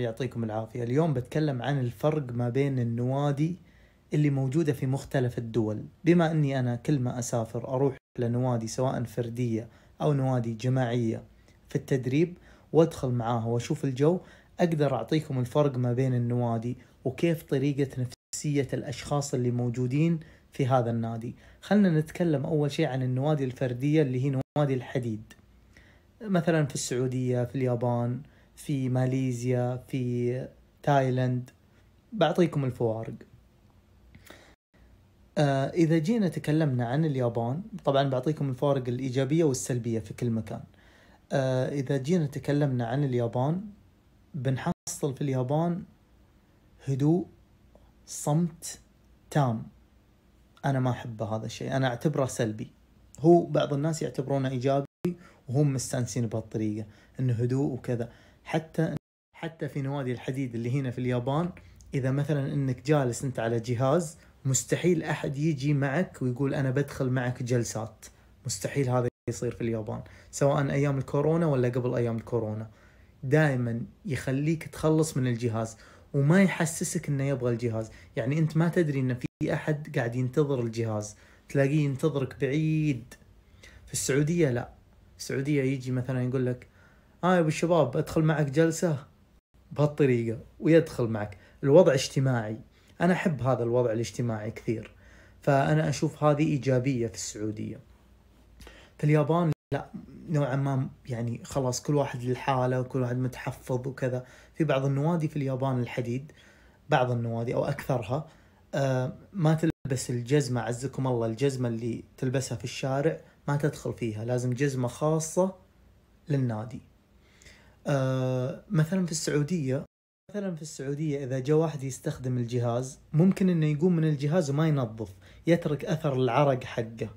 يعطيكم العافية اليوم بتكلم عن الفرق ما بين النوادي اللي موجودة في مختلف الدول بما أني أنا كل ما أسافر أروح لنوادي سواء فردية أو نوادي جماعية في التدريب وأدخل معاها وأشوف الجو أقدر أعطيكم الفرق ما بين النوادي وكيف طريقة نفسية الأشخاص اللي موجودين في هذا النادي خلنا نتكلم أول شيء عن النوادي الفردية اللي هي نوادي الحديد مثلا في السعودية في اليابان في ماليزيا في تايلاند بعطيكم الفوارق آه إذا جينا تكلمنا عن اليابان طبعا بعطيكم الفوارق الإيجابية والسلبية في كل مكان آه إذا جينا تكلمنا عن اليابان بنحصل في اليابان هدوء صمت تام أنا ما أحب هذا الشيء أنا أعتبره سلبي هو بعض الناس يعتبرونه إيجابي وهم مستانسين بهالطريقة إنه هدوء وكذا حتى حتى في نوادي الحديد اللي هنا في اليابان اذا مثلا انك جالس انت على جهاز مستحيل احد يجي معك ويقول انا بدخل معك جلسات مستحيل هذا يصير في اليابان سواء ايام الكورونا ولا قبل ايام الكورونا دائما يخليك تخلص من الجهاز وما يحسسك انه يبغى الجهاز يعني انت ما تدري ان في احد قاعد ينتظر الجهاز تلاقيه ينتظرك بعيد في السعوديه لا السعوديه يجي مثلا يقول لك ها يا ابو الشباب ادخل معك جلسه بهالطريقه ويدخل معك الوضع اجتماعي انا احب هذا الوضع الاجتماعي كثير فانا اشوف هذه ايجابيه في السعوديه في اليابان لا نوعا ما يعني خلاص كل واحد للحاله وكل واحد متحفظ وكذا في بعض النوادي في اليابان الحديد بعض النوادي او اكثرها آه، ما تلبس الجزمه عزكم الله الجزمه اللي تلبسها في الشارع ما تدخل فيها لازم جزمه خاصه للنادي آه، مثلا في السعودية مثلا في السعودية إذا جاء واحد يستخدم الجهاز ممكن إنه يقوم من الجهاز وما ينظف يترك أثر العرق حقه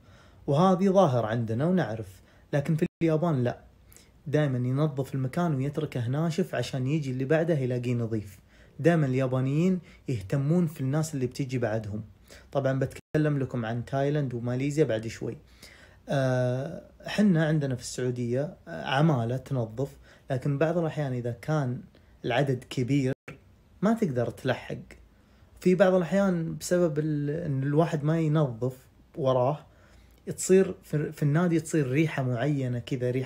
وهذه ظاهر عندنا ونعرف لكن في اليابان لا دائما ينظف المكان ويتركه ناشف عشان يجي اللي بعده يلاقيه نظيف دائما اليابانيين يهتمون في الناس اللي بتجي بعدهم طبعا بتكلم لكم عن تايلاند وماليزيا بعد شوي آه، حنا عندنا في السعودية عمالة تنظف لكن بعض الأحيان إذا كان العدد كبير ما تقدر تلحق في بعض الأحيان بسبب أن الواحد ما ينظف وراه تصير في النادي تصير ريحة معينة كذا ريحة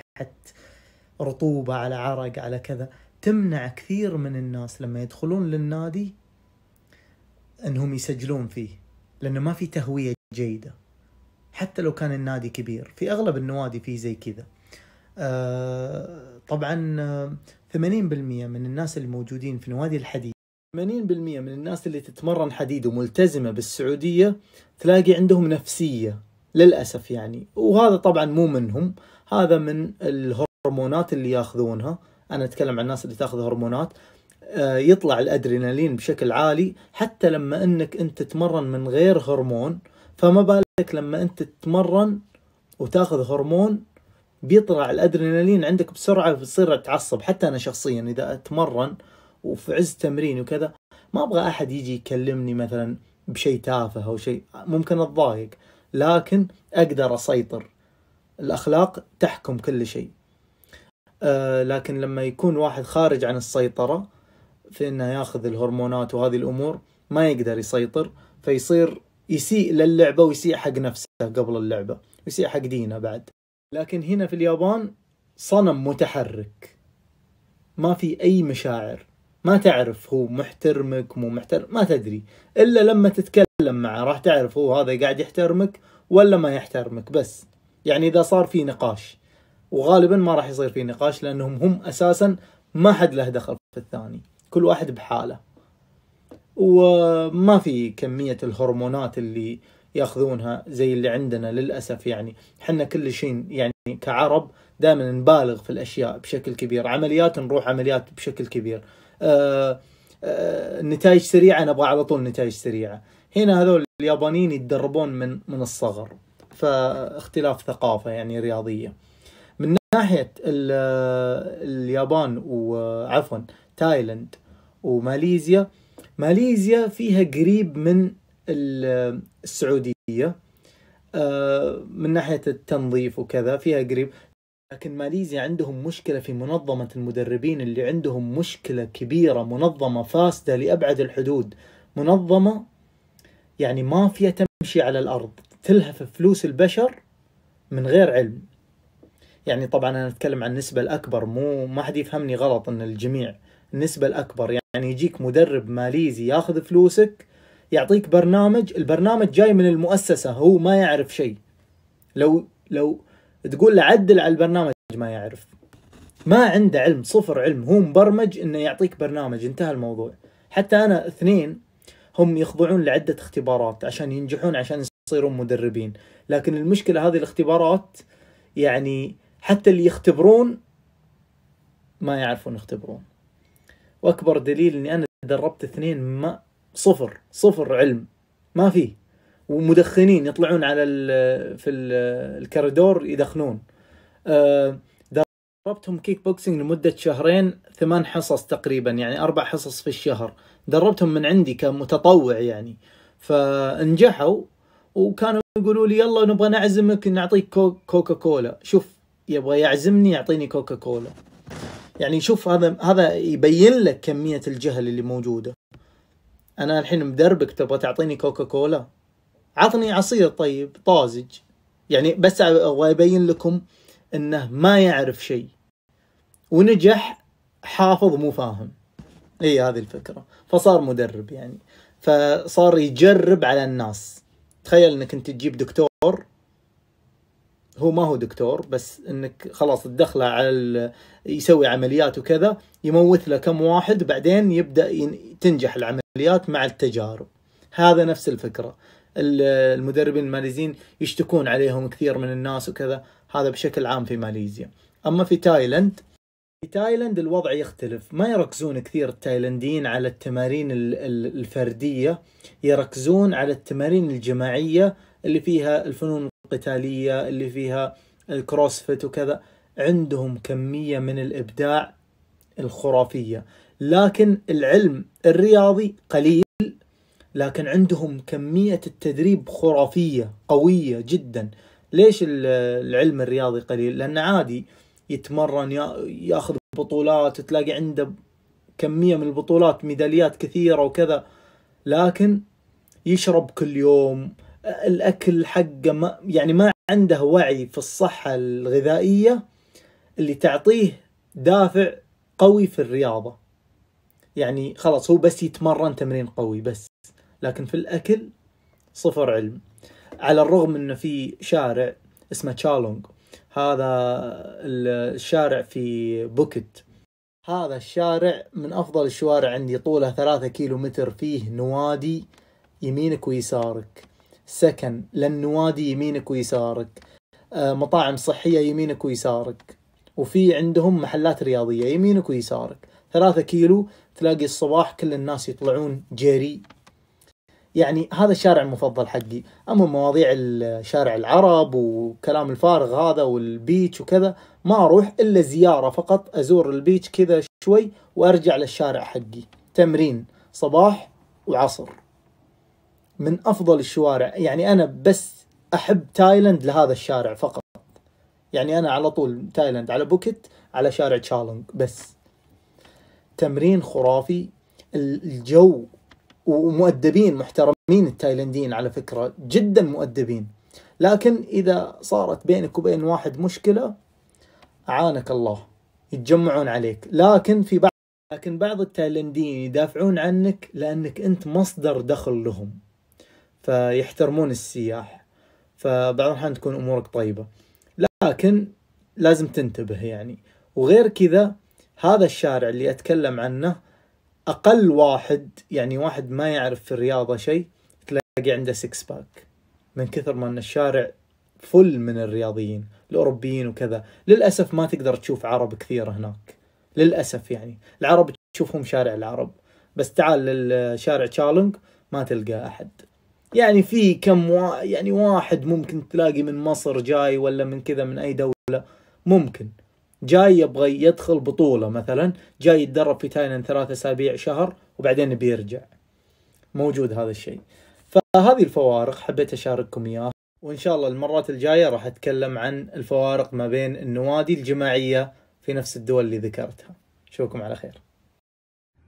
رطوبة على عرق على كذا تمنع كثير من الناس لما يدخلون للنادي انهم يسجلون فيه لانه ما في تهوية جيدة حتى لو كان النادي كبير في اغلب النوادي في زي كذا آه، طبعا 80% آه، من الناس الموجودين في نوادي الحديد 80% من الناس اللي تتمرن حديد وملتزمه بالسعوديه تلاقي عندهم نفسيه للاسف يعني وهذا طبعا مو منهم هذا من الهرمونات اللي ياخذونها انا اتكلم عن الناس اللي تاخذ هرمونات آه، يطلع الادرينالين بشكل عالي حتى لما انك انت تتمرن من غير هرمون فما بالك لما انت تتمرن وتاخذ هرمون بيطلع الادرينالين عندك بسرعه بتصير تعصب حتى انا شخصيا اذا اتمرن وفي عز تمرين وكذا ما ابغى احد يجي يكلمني مثلا بشيء تافه او شيء ممكن اتضايق لكن اقدر اسيطر الاخلاق تحكم كل شيء أه لكن لما يكون واحد خارج عن السيطره في انه ياخذ الهرمونات وهذه الامور ما يقدر يسيطر فيصير يسيء للعبه ويسيء حق نفسه قبل اللعبه ويسيء حق دينه بعد لكن هنا في اليابان صنم متحرك ما في أي مشاعر ما تعرف هو محترمك مو محترم ما تدري إلا لما تتكلم معه راح تعرف هو هذا قاعد يحترمك ولا ما يحترمك بس يعني إذا صار في نقاش وغالبا ما راح يصير في نقاش لأنهم هم أساسا ما حد له دخل في الثاني كل واحد بحاله وما في كمية الهرمونات اللي ياخذونها زي اللي عندنا للاسف يعني احنا كل شيء يعني كعرب دائما نبالغ في الاشياء بشكل كبير عمليات نروح عمليات بشكل كبير النتائج آه، آه، نتائج سريعه نبغى على طول نتائج سريعه هنا هذول اليابانيين يتدربون من من الصغر فاختلاف ثقافه يعني رياضيه من ناحيه اليابان وعفوا تايلند وماليزيا ماليزيا فيها قريب من السعودية آه، من ناحية التنظيف وكذا فيها قريب لكن ماليزيا عندهم مشكلة في منظمة المدربين اللي عندهم مشكلة كبيرة منظمة فاسدة لأبعد الحدود منظمة يعني ما فيها تمشي على الأرض تلهف فلوس البشر من غير علم يعني طبعا أنا أتكلم عن النسبة الأكبر مو ما حد يفهمني غلط أن الجميع النسبة الأكبر يعني يجيك مدرب ماليزي ياخذ فلوسك يعطيك برنامج البرنامج جاي من المؤسسه هو ما يعرف شيء لو لو تقول له عدل على البرنامج ما يعرف ما عنده علم صفر علم هو مبرمج انه يعطيك برنامج انتهى الموضوع حتى انا اثنين هم يخضعون لعده اختبارات عشان ينجحون عشان يصيرون مدربين لكن المشكله هذه الاختبارات يعني حتى اللي يختبرون ما يعرفون يختبرون واكبر دليل اني انا دربت اثنين ما صفر صفر علم ما فيه ومدخنين يطلعون على الـ في الـ الكاريدور يدخنون آه، دربتهم كيك بوكسينج لمدة شهرين ثمان حصص تقريبا يعني أربع حصص في الشهر دربتهم من عندي كمتطوع يعني فنجحوا وكانوا يقولوا لي يلا نبغى نعزمك نعطيك كو كوكا كولا شوف يبغى يعزمني يعطيني كوكا كولا يعني شوف هذا هذا يبين لك كمية الجهل اللي موجودة انا الحين مدربك تبغى تعطيني كوكا كولا عطني عصير طيب طازج يعني بس ابغى ابين لكم انه ما يعرف شيء ونجح حافظ مو فاهم اي هذه الفكره فصار مدرب يعني فصار يجرب على الناس تخيل انك انت تجيب دكتور هو ما هو دكتور بس انك خلاص تدخله على يسوي عمليات وكذا يموت له كم واحد بعدين يبدا تنجح العمليه العمليات مع التجارب هذا نفس الفكرة المدربين الماليزيين يشتكون عليهم كثير من الناس وكذا هذا بشكل عام في ماليزيا أما في تايلند في تايلند الوضع يختلف ما يركزون كثير التايلنديين على التمارين الفردية يركزون على التمارين الجماعية اللي فيها الفنون القتالية اللي فيها الكروسفيت وكذا عندهم كمية من الإبداع الخرافية لكن العلم الرياضي قليل لكن عندهم كمية التدريب خرافية قوية جدا ليش العلم الرياضي قليل لأنه عادي يتمرن ياخذ بطولات تلاقي عنده كمية من البطولات ميداليات كثيرة وكذا لكن يشرب كل يوم الأكل حقه ما يعني ما عنده وعي في الصحة الغذائية اللي تعطيه دافع قوي في الرياضة يعني خلاص هو بس يتمرن تمرين قوي بس لكن في الاكل صفر علم على الرغم انه في شارع اسمه تشالونج هذا الشارع في بوكت هذا الشارع من افضل الشوارع عندي طوله ثلاثة كيلو متر فيه نوادي يمينك ويسارك سكن للنوادي يمينك ويسارك آه، مطاعم صحية يمينك ويسارك وفي عندهم محلات رياضية يمينك ويسارك ثلاثة كيلو تلاقي الصباح كل الناس يطلعون جري يعني هذا الشارع المفضل حقي اما مواضيع الشارع العرب وكلام الفارغ هذا والبيتش وكذا ما اروح الا زياره فقط ازور البيتش كذا شوي وارجع للشارع حقي تمرين صباح وعصر من افضل الشوارع يعني انا بس احب تايلاند لهذا الشارع فقط يعني انا على طول تايلاند على بوكيت على شارع تشالونج بس تمرين خرافي الجو ومؤدبين محترمين التايلنديين على فكرة جدا مؤدبين لكن إذا صارت بينك وبين واحد مشكلة أعانك الله يتجمعون عليك لكن في بعض لكن بعض التايلنديين يدافعون عنك لأنك أنت مصدر دخل لهم فيحترمون السياح فبعض الأحيان تكون أمورك طيبة لكن لازم تنتبه يعني وغير كذا هذا الشارع اللي اتكلم عنه اقل واحد يعني واحد ما يعرف في الرياضه شيء تلاقي عنده سكس باك من كثر ما ان الشارع فل من الرياضيين الاوروبيين وكذا للاسف ما تقدر تشوف عرب كثير هناك للاسف يعني العرب تشوفهم شارع العرب بس تعال للشارع تشالنج ما تلقى احد يعني في كم وا... يعني واحد ممكن تلاقي من مصر جاي ولا من كذا من اي دوله ممكن جاي يبغى يدخل بطوله مثلا جاي يتدرب في تايلاند ثلاثة اسابيع شهر وبعدين بيرجع موجود هذا الشيء فهذه الفوارق حبيت اشارككم اياها وان شاء الله المرات الجايه راح اتكلم عن الفوارق ما بين النوادي الجماعيه في نفس الدول اللي ذكرتها اشوفكم على خير